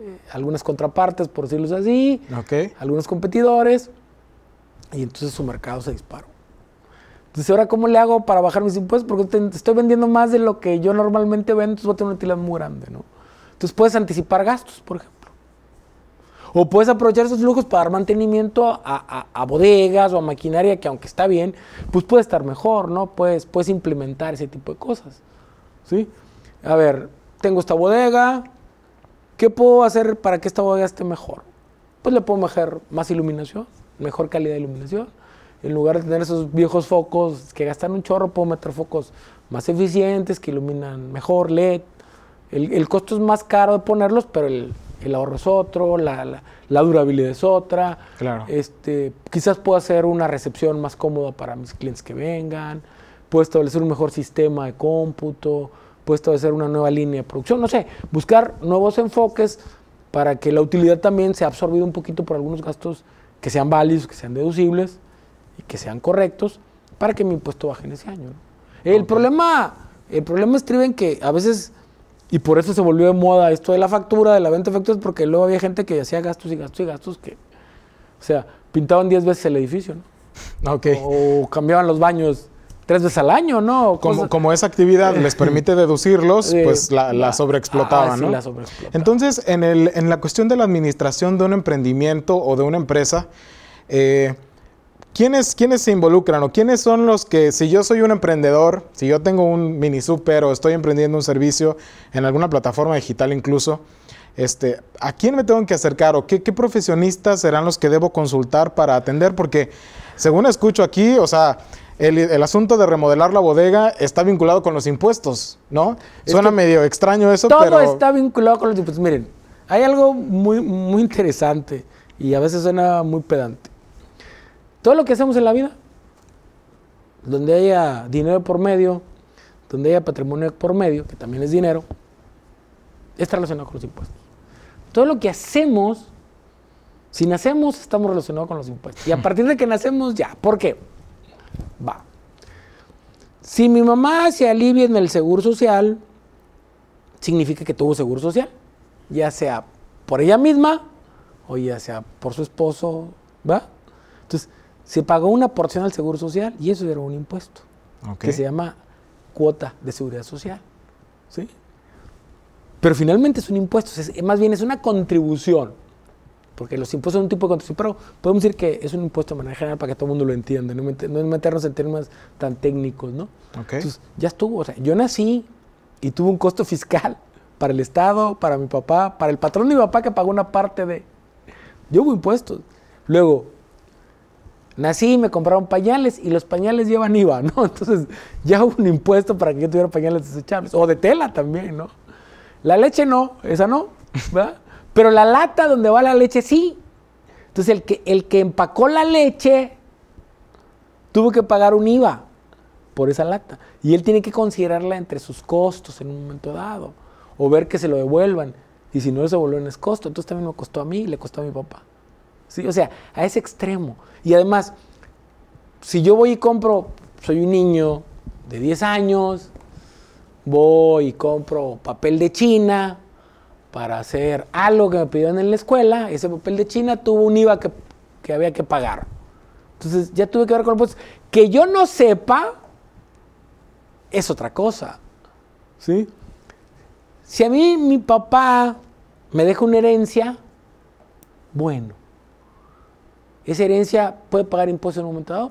eh, algunas contrapartes, por decirlo así, algunos competidores, y entonces su mercado se disparó. Entonces, ¿ahora cómo le hago para bajar mis impuestos? Porque estoy vendiendo más de lo que yo normalmente vendo, entonces voy a tener una utilidad muy grande, ¿no? Entonces puedes anticipar gastos, por ejemplo. O puedes aprovechar esos lujos para dar mantenimiento a, bodegas o a maquinaria que aunque está bien, pues puede estar mejor, ¿no? Puedes, puedes implementar ese tipo de cosas. ¿Sí? A ver, tengo esta bodega. ¿Qué puedo hacer para que esta bodega esté mejor? Pues le puedo mejorar más iluminación, mejor calidad de iluminación. En lugar de tener esos viejos focos que gastan un chorro, puedo meter focos más eficientes, que iluminan mejor, LED. El, costo es más caro de ponerlos, pero el, ahorro es otro, la, durabilidad es otra. Este, quizás pueda hacer una recepción más cómoda para mis clientes que vengan, puedo establecer un mejor sistema de cómputo, puedo establecer una nueva línea de producción, no sé, buscar nuevos enfoques para que la utilidad también sea absorbida un poquito por algunos gastos que sean válidos, que sean deducibles que sean correctos para que mi impuesto baje en ese año. El, problema, el problema estriba en que a veces, y por eso se volvió de moda esto de la factura, de la venta de facturas, porque luego había gente que hacía gastos y gastos y gastos que, o sea, pintaban 10 veces el edificio, ¿no? Ah, o cambiaban los baños tres veces al año, ¿no? Como, como esa actividad les permite deducirlos, pues la, la ah, sobreexplotaban, ah, Entonces, en, el, en la cuestión de la administración de un emprendimiento o de una empresa, eh, ¿Quiénes, se involucran o quiénes son los que, si yo soy un emprendedor, si yo tengo un mini super o estoy emprendiendo un servicio en alguna plataforma digital incluso, este, ¿a quién me tengo que acercar o qué, profesionistas serán los que debo consultar para atender? Porque según escucho aquí, o sea, el, asunto de remodelar la bodega está vinculado con los impuestos, ¿no? Suena medio extraño eso, pero... Todo está vinculado con los impuestos. Miren, hay algo muy, muy interesante y a veces suena muy pedante. Todo lo que hacemos en la vida, donde haya dinero por medio, donde haya patrimonio por medio, que también es dinero, está relacionado con los impuestos. Todo lo que hacemos, si nacemos, estamos relacionados con los impuestos. Y a partir de que nacemos, ya. ¿Por qué? Va. Si mi mamá se alivia en el seguro social, significa que tuvo seguro social, ya sea por ella misma o ya sea por su esposo, ¿va? Entonces, se pagó una porción al Seguro Social y eso era un impuesto, que se llama cuota de seguridad social. ¿sí? Pero finalmente es un impuesto, es, más bien es una contribución, porque los impuestos son un tipo de contribución, pero podemos decir que es un impuesto de manera general para que todo el mundo lo entienda, no, es meternos en términos tan técnicos, ¿no? Entonces, ya estuvo, yo nací y tuve un costo fiscal para el Estado, para mi papá, para el patrón de mi papá que pagó una parte de... Yo hubo impuestos. Luego, Nací, me compraron pañales y los pañales llevan IVA, ¿no? Entonces ya hubo un impuesto para que yo tuviera pañales desechables. O de tela también, ¿no? La leche no, esa no, Pero la lata donde va la leche sí. Entonces el que, el que empacó la leche tuvo que pagar un IVA por esa lata. Y él tiene que considerarla entre sus costos en un momento dado. O ver que se lo devuelvan. Y si no, se devuelven es costo. Entonces también me costó a mí y le costó a mi papá. O sea, a ese extremo. Y además, si yo voy y compro, soy un niño de 10 años, voy y compro papel de China para hacer algo que me pidieron en la escuela, ese papel de China tuvo un IVA que, había que pagar. Entonces ya tuve que ver con los Que yo no sepa es otra cosa. ¿Sí? Si a mí mi papá me deja una herencia, bueno, esa herencia puede pagar impuestos en un momento dado.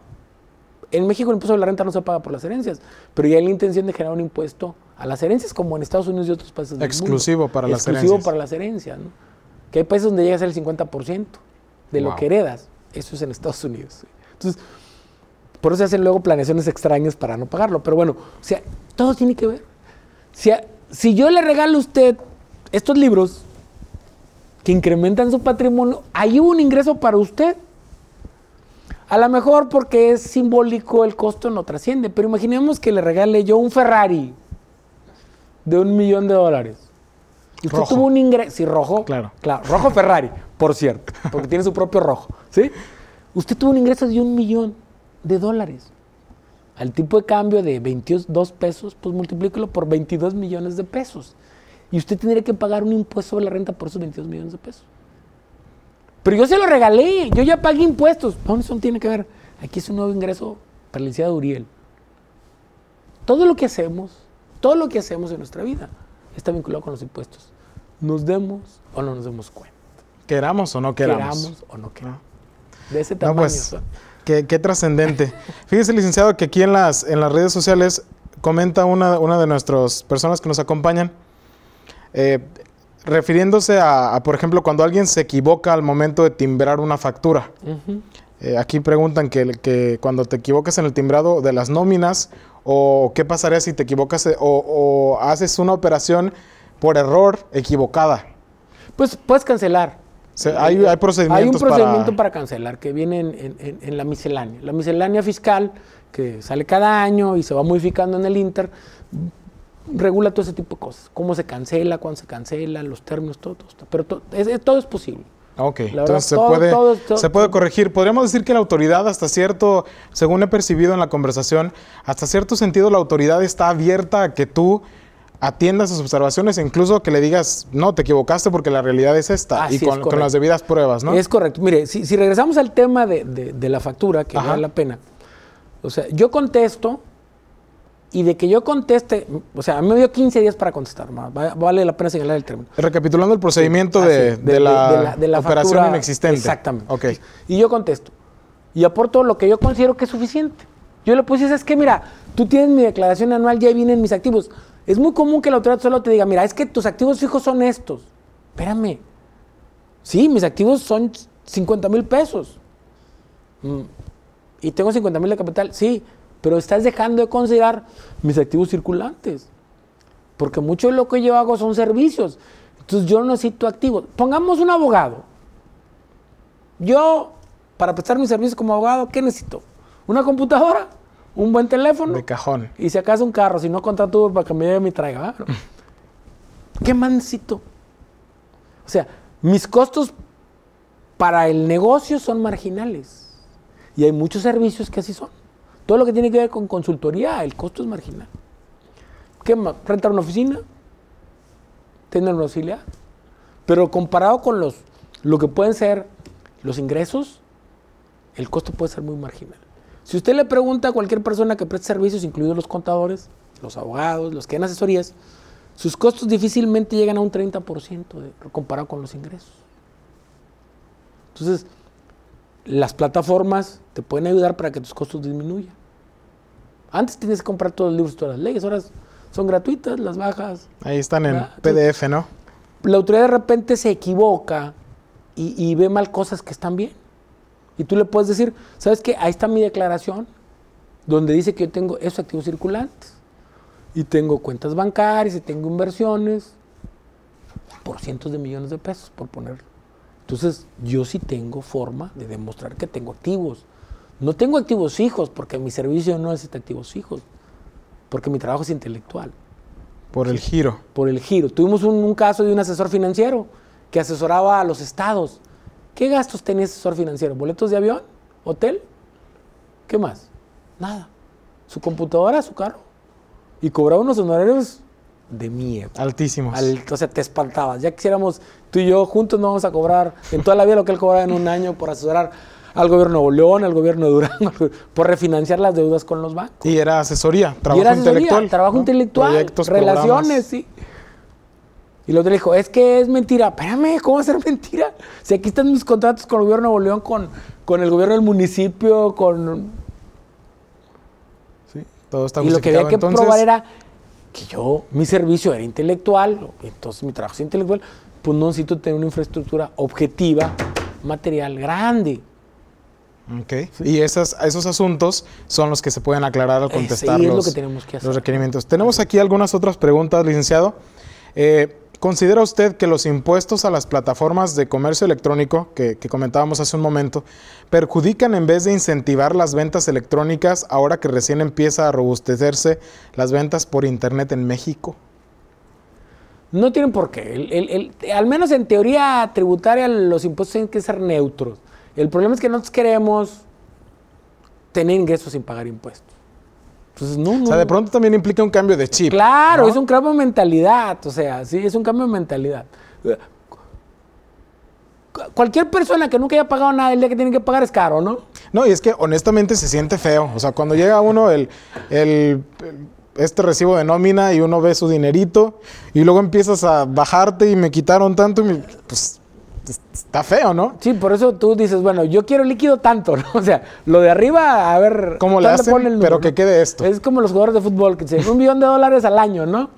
En México el impuesto de la renta no se paga por las herencias, pero ya hay la intención de generar un impuesto a las herencias, como en Estados Unidos y otros países del Exclusivo para las herencias. Exclusivo para las herencias, ¿no? Que hay países donde llega a ser el 50% de lo que heredas. Eso es en Estados Unidos. Entonces, por eso se hacen luego planeaciones extrañas para no pagarlo. Pero bueno, o sea, todo tiene que ver. Si, si yo le regalo a usted estos libros que incrementan su patrimonio, hay un ingreso para usted a lo mejor porque es simbólico el costo no trasciende, pero imaginemos que le regale yo un Ferrari de un millón de dólares. Y usted rojo. tuvo un ingreso. Sí, rojo. Claro. Claro. Rojo Ferrari, por cierto. Porque tiene su propio rojo. ¿Sí? Usted tuvo un ingreso de un millón de dólares. Al tipo de cambio de 22 pesos, pues multiplíquelo por 22 millones de pesos. Y usted tendría que pagar un impuesto sobre la renta por esos 22 millones de pesos. Pero yo se lo regalé, yo ya pagué impuestos. dónde tiene que ver. Aquí es un nuevo ingreso para la licenciada Uriel. Todo lo que hacemos, todo lo que hacemos en nuestra vida está vinculado con los impuestos. Nos demos o no nos demos cuenta. Queramos o no queramos. Queramos o no queramos. Ah. De ese pues, tamaño. qué, trascendente. Fíjese, licenciado, que aquí en las, en las redes sociales comenta una, de nuestras personas que nos acompañan. Eh, refiriéndose a, por ejemplo, cuando alguien se equivoca al momento de timbrar una factura. Eh, aquí preguntan que, que, cuando te equivocas en el timbrado de las nóminas, o qué pasaría si te equivocas eh, o, haces una operación por error equivocada. Pues puedes cancelar. Eh, hay, un procedimiento para... cancelar que viene en, en la miscelánea. La miscelánea fiscal que sale cada año y se va modificando en el Inter, regula todo ese tipo de cosas. Cómo se cancela, cuándo se cancela, los términos, todo, Pero todo es, posible. Ah, ok, entonces se, puede, se puede corregir. Podríamos decir que la autoridad, hasta cierto, según he percibido en la conversación, hasta cierto sentido la autoridad está abierta a que tú atiendas sus observaciones e incluso que le digas, no, te equivocaste porque la realidad es esta, y con, las debidas pruebas, ¿no? Es correcto. Mire, si, regresamos al tema de, de la factura, que vale la pena, o sea, yo contesto y de que yo conteste, o sea, a mí me dio 15 días para contestar, vale la pena señalar el término. Recapitulando el procedimiento de, la operación inexistente. Exactamente. Okay. Y yo contesto. Y aporto lo que yo considero que es suficiente. Yo le puse, es que mira, tú tienes mi declaración anual, ya vienen mis activos. Es muy común que la autoridad solo te diga, mira, es que tus activos fijos son estos. Espérame. Sí, mis activos son 50 mil pesos. Mm. ¿Y tengo 50 mil de capital? Sí. Pero estás dejando de considerar mis activos circulantes. Porque mucho de lo que yo hago son servicios. Entonces yo no necesito activos. Pongamos un abogado. Yo, para prestar mis servicios como abogado, ¿qué necesito? ¿Una computadora? ¿Un buen teléfono? De cajón. Y si acaso un carro, si no contrato para que me lleve mi traiga. ¿Qué más O sea, mis costos para el negocio son marginales. Y hay muchos servicios que así son. Todo lo que tiene que ver con consultoría, el costo es marginal. ¿Qué más? Rentar una oficina, tener una auxiliar. Pero comparado con los, lo que pueden ser los ingresos, el costo puede ser muy marginal. Si usted le pregunta a cualquier persona que preste servicios, incluidos los contadores, los abogados, los que dan asesorías, sus costos difícilmente llegan a un 30% comparado con los ingresos. Entonces, las plataformas te pueden ayudar para que tus costos disminuyan. Antes tenías que comprar todos los libros y todas las leyes, ahora son gratuitas las bajas. Ahí están en ah, PDF, ¿no? La autoridad de repente se equivoca y, y, ve mal cosas que están bien. Y tú le puedes decir, ¿sabes qué? Ahí está mi declaración, donde dice que yo tengo esos activos circulantes. Y tengo cuentas bancarias y tengo inversiones por cientos de millones de pesos, por ponerlo. Entonces, yo sí tengo forma de demostrar que tengo activos. No tengo activos hijos porque mi servicio no es de este activos hijos, porque mi trabajo es intelectual. Por el giro. Por el giro. Tuvimos un, caso de un asesor financiero que asesoraba a los estados. ¿Qué gastos tenía ese asesor financiero? ¿Boletos de avión? ¿Hotel? ¿Qué más? Nada. Su computadora, su carro. Y cobraba unos honorarios de mierda. Altísimos. o sea, te espantabas. Ya quisiéramos, tú y yo juntos no vamos a cobrar en toda la vida lo que él cobraba en un año por asesorar al gobierno de Boleón, al gobierno de Durango, por refinanciar las deudas con los bancos. Y era asesoría, trabajo y era intelectual. Trabajo intelectual, relaciones, sí. Y lo otro dijo, es que es mentira. Espérame, ¿cómo hacer mentira? Si aquí están mis contratos con el gobierno de Boleón, con, con el gobierno del municipio, con... Sí, todo está Y lo que había que probar era que yo, mi servicio era intelectual, entonces mi trabajo es intelectual, pues no necesito tener una infraestructura objetiva, material grande. Y esas, esos asuntos son los que se pueden aclarar al contestar los, tenemos que los, requerimientos. Tenemos aquí algunas otras preguntas, licenciado. Eh, ¿Considera usted que los impuestos a las plataformas de comercio electrónico, que, comentábamos hace un momento, perjudican en vez de incentivar las ventas electrónicas ahora que recién empieza a robustecerse las ventas por Internet en México? No tienen por qué. al menos en teoría tributaria los impuestos tienen que ser neutros. El problema es que nosotros queremos tener ingresos sin pagar impuestos. Entonces, no, O sea, de pronto también implica un cambio de chip. Claro, es un cambio de mentalidad. O sea, sí, es un cambio de mentalidad. Cualquier persona que nunca haya pagado nada, el día que tiene que pagar es caro, ¿no? No, y es que honestamente se siente feo. O sea, cuando llega uno el, este recibo de nómina y uno ve su dinerito y luego empiezas a bajarte y me quitaron tanto y pues está feo, ¿no? Sí, por eso tú dices, bueno, yo quiero líquido tanto, ¿no? O sea, lo de arriba, a ver. ¿Cómo le hacen, pero que quede esto. Es como los jugadores de fútbol que dicen un millón de dólares al año, ¿no?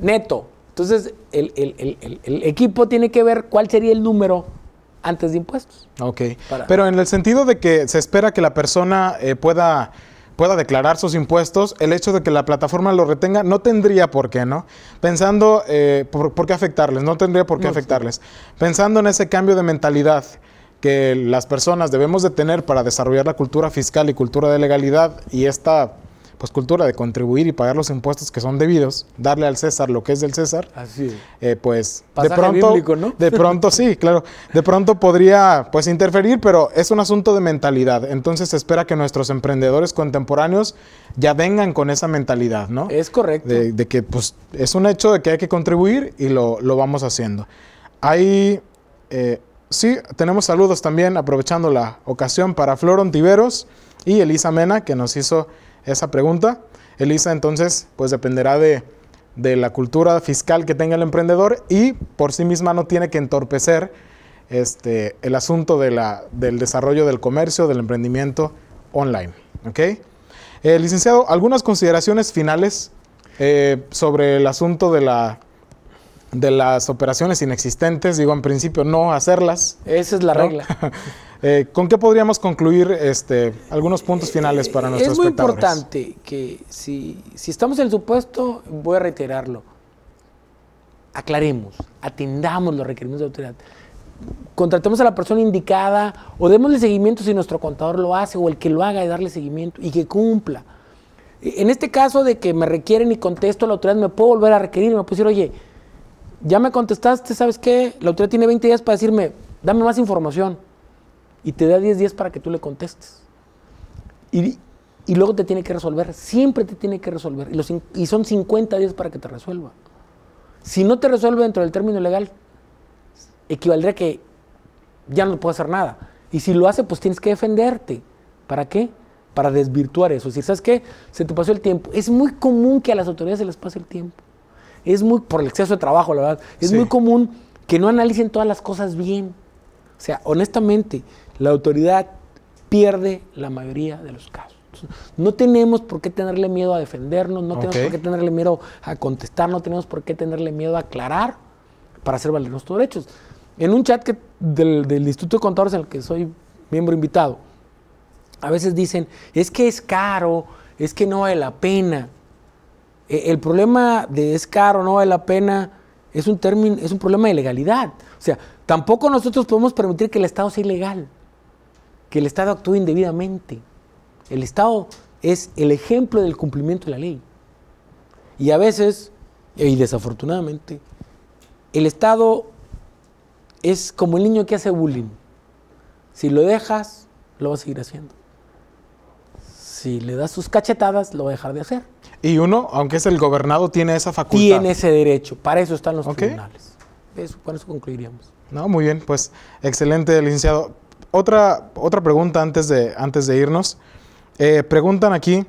Neto. Entonces, el, equipo tiene que ver cuál sería el número antes de impuestos. Ok. Pero en el sentido de que se espera que la persona eh, pueda pueda declarar sus impuestos, el hecho de que la plataforma lo retenga no tendría por qué, ¿no? Pensando, eh, por, qué afectarles? No tendría por qué afectarles. Pensando en ese cambio de mentalidad que las personas debemos de tener para desarrollar la cultura fiscal y cultura de legalidad y esta pues cultura de contribuir y pagar los impuestos que son debidos, darle al César lo que es del César. Así. Eh, pues de pronto, ¿no? de pronto sí, claro, de pronto podría pues interferir, pero es un asunto de mentalidad. Entonces se espera que nuestros emprendedores contemporáneos ya vengan con esa mentalidad, ¿no? Es correcto. De, que pues es un hecho de que hay que contribuir y lo, lo vamos haciendo. Hay eh, Sí, tenemos saludos también, aprovechando la ocasión para Flor Ontiveros y Elisa Mena, que nos hizo esa pregunta. Elisa, entonces, pues dependerá de, la cultura fiscal que tenga el emprendedor y por sí misma no tiene que entorpecer este, el asunto de la, del desarrollo del comercio, del emprendimiento online. ¿ok? Eh, licenciado, algunas consideraciones finales eh, sobre el asunto de la de las operaciones inexistentes, digo, en principio no hacerlas. Esa es la regla. Eh, ¿Con qué podríamos concluir este, algunos puntos finales eh, para eh, nuestros Es muy importante que si, si estamos en el supuesto, voy a reiterarlo, aclaremos, atendamos los requerimientos de autoridad. Contratemos a la persona indicada o démosle seguimiento si nuestro contador lo hace o el que lo haga de darle seguimiento y que cumpla. En este caso de que me requieren y contesto a la autoridad, me puedo volver a requerir, me puedo decir, oye, ya me contestaste, ¿sabes qué? La autoridad tiene 20 días para decirme, dame más información. Y te da 10 días para que tú le contestes. Y, luego te tiene que resolver, siempre te tiene que resolver. Y, son 50 días para que te resuelva. Si no te resuelve dentro del término legal, equivaldría que ya no puedo hacer nada. Y si lo hace, pues tienes que defenderte. ¿Para qué? Para desvirtuar eso. Si sabes qué, se te pasó el tiempo. Es muy común que a las autoridades se les pase el tiempo es muy, por el exceso de trabajo, la verdad, es muy común que no analicen todas las cosas bien. O sea, honestamente, la autoridad pierde la mayoría de los casos. No tenemos por qué tenerle miedo a defendernos, no tenemos por qué tenerle miedo a contestar, no tenemos por qué tenerle miedo a aclarar para hacer valer nuestros derechos. En un chat del, del Instituto de Contadores en el que soy miembro invitado, a veces dicen, es que es caro, es que no vale la pena. Eh, el problema de es caro, no vale la pena, es un, término, es un problema de legalidad. O sea, tampoco nosotros podemos permitir que el Estado sea ilegal, que el Estado actúe indebidamente. El Estado es el ejemplo del cumplimiento de la ley. Y a veces, y desafortunadamente, el Estado es como el niño que hace bullying. Si lo dejas, lo va a seguir haciendo. Si le das sus cachetadas, lo va a dejar de hacer. Y uno, aunque es el gobernado, tiene esa facultad. Tiene ese derecho. Para eso están los tribunales. Eso, con eso concluiríamos. No, muy bien. Pues excelente, licenciado. Otra, otra pregunta antes de, antes de irnos. Eh, preguntan aquí,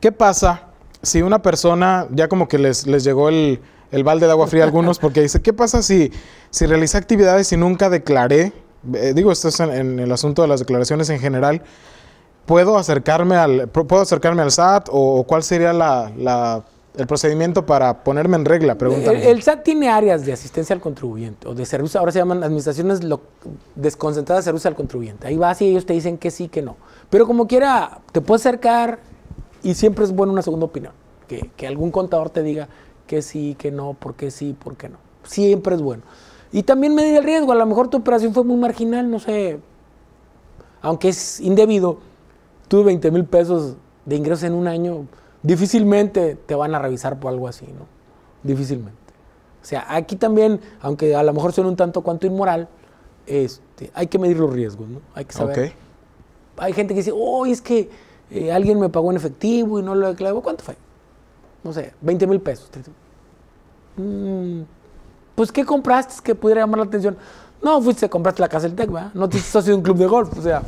¿qué pasa si una persona, ya como que les, les llegó el, el balde de agua fría a algunos, porque dice, ¿qué pasa si, si actividades y nunca declaré? Eh, digo, esto es en el asunto de las declaraciones en general. ¿Puedo acercarme al, ¿puedo acercarme al SAT o, cuál sería la, el procedimiento para ponerme en regla? El, SAT tiene áreas de asistencia al contribuyente o de servicio, ahora se llaman administraciones desconcentradas de servicio al contribuyente. Ahí vas y ellos te dicen que sí, que no. Pero como quiera, te puedes acercar y siempre es bueno una segunda opinión. Que, que algún contador te diga que sí, que no, por qué sí, por qué no. Siempre es bueno. Y también medir el riesgo. A lo mejor tu operación fue muy marginal, no sé, aunque es indebido tú 20 mil pesos de ingresos en un año, difícilmente te van a revisar por algo así, ¿no? Difícilmente. O sea, aquí también, aunque a lo mejor suene un tanto cuanto inmoral, este, hay que medir los riesgos, ¿no? Hay que saber. Hay gente que dice, oh, es que eh, alguien me pagó en efectivo y no lo declaró. ¿Cuánto fue? No sé, 20 mil pesos. Mm, pues, ¿qué compraste que pudiera llamar la atención? No, fuiste, compraste la casa del TEC, ¿verdad? No te has socio un club de golf, o sea...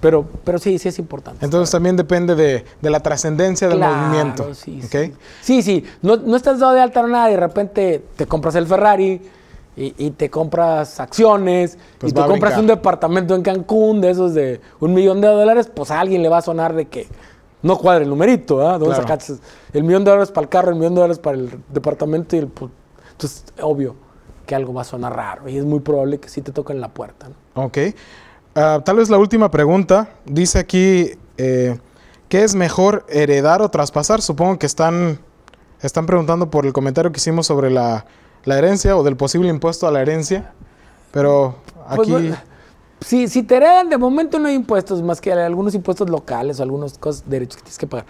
Pero, pero sí, sí es importante. Entonces también depende de, de la trascendencia del movimiento. Sí, sí. sí, sí. No, no estás dado de alta nada y de repente te compras el Ferrari y, y te compras acciones pues y te compras un departamento en Cancún de esos de un millón de dólares, pues a alguien le va a sonar de que no cuadra el numerito, ¿ah? ¿Dónde el millón de dólares para el carro, el millón de dólares para el departamento y el... Pues, obvio que algo va a sonar raro y es muy probable que sí te toquen la puerta. ¿no? Ok. Ah, tal vez la última pregunta. Dice aquí, eh, ¿qué es mejor heredar o traspasar? Supongo que están, están preguntando por el comentario que hicimos sobre la, herencia o del posible impuesto a la herencia. Pero pues, aquí... si, te heredan, de momento no hay impuestos, más que algunos impuestos locales o algunos derechos que tienes que pagar.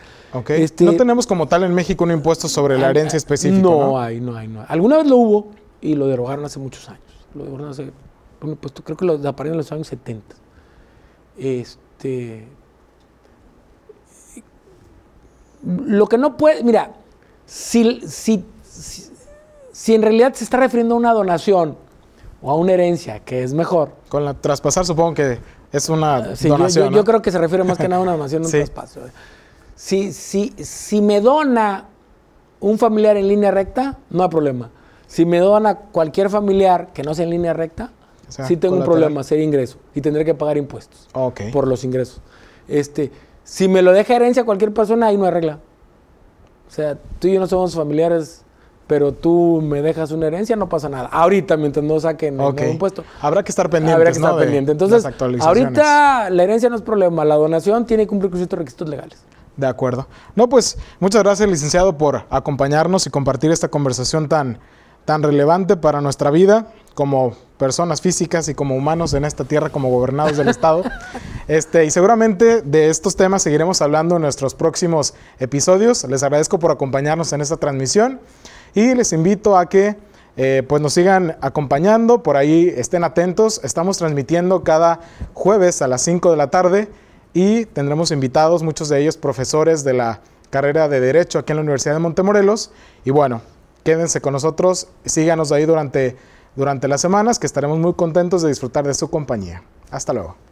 Este, no tenemos como tal en México un impuesto sobre la herencia específica. No, ¿no? hay, no hay, no hay. Alguna vez lo hubo y lo derogaron hace muchos años. Lo derogaron hace bueno, pues creo que los, aparecen en los años 70. Este, lo que no puede, mira, si, si, si, en realidad se está refiriendo a una donación o a una herencia, que es mejor. Con la traspasar supongo que es una ah, donación. Yo, yo, creo que se refiere más que nada a una donación, sí. un traspaso. Eh. Si, si me dona un familiar en línea recta, no hay problema. Si me dona cualquier familiar que no sea en línea recta, o sí tengo un problema, sería ingreso y tendré que pagar impuestos por los ingresos. Este, si me lo deja herencia cualquier persona, ahí no regla. O sea, tú y yo no somos familiares, pero tú me dejas una herencia, no pasa nada. Ahorita, mientras no saquen okay. el impuesto. Habrá que estar pendiente. Habrá que estar Entonces, ahorita la herencia no es problema, la donación tiene que cumplir con ciertos requisitos legales. De acuerdo. No, pues muchas gracias, licenciado, por acompañarnos y compartir esta conversación tan, tan relevante para nuestra vida como personas físicas y como humanos en esta tierra, como gobernados del Estado. Este, y seguramente de estos temas seguiremos hablando en nuestros próximos episodios. Les agradezco por acompañarnos en esta transmisión y les invito a que eh, pues nos sigan acompañando, por ahí estén atentos. Estamos transmitiendo cada jueves a las 5 de la tarde y tendremos invitados, muchos de ellos profesores de la carrera de Derecho aquí en la Universidad de Montemorelos. Y bueno, quédense con nosotros, síganos ahí durante, durante las semanas, que estaremos muy contentos de disfrutar de su compañía. Hasta luego.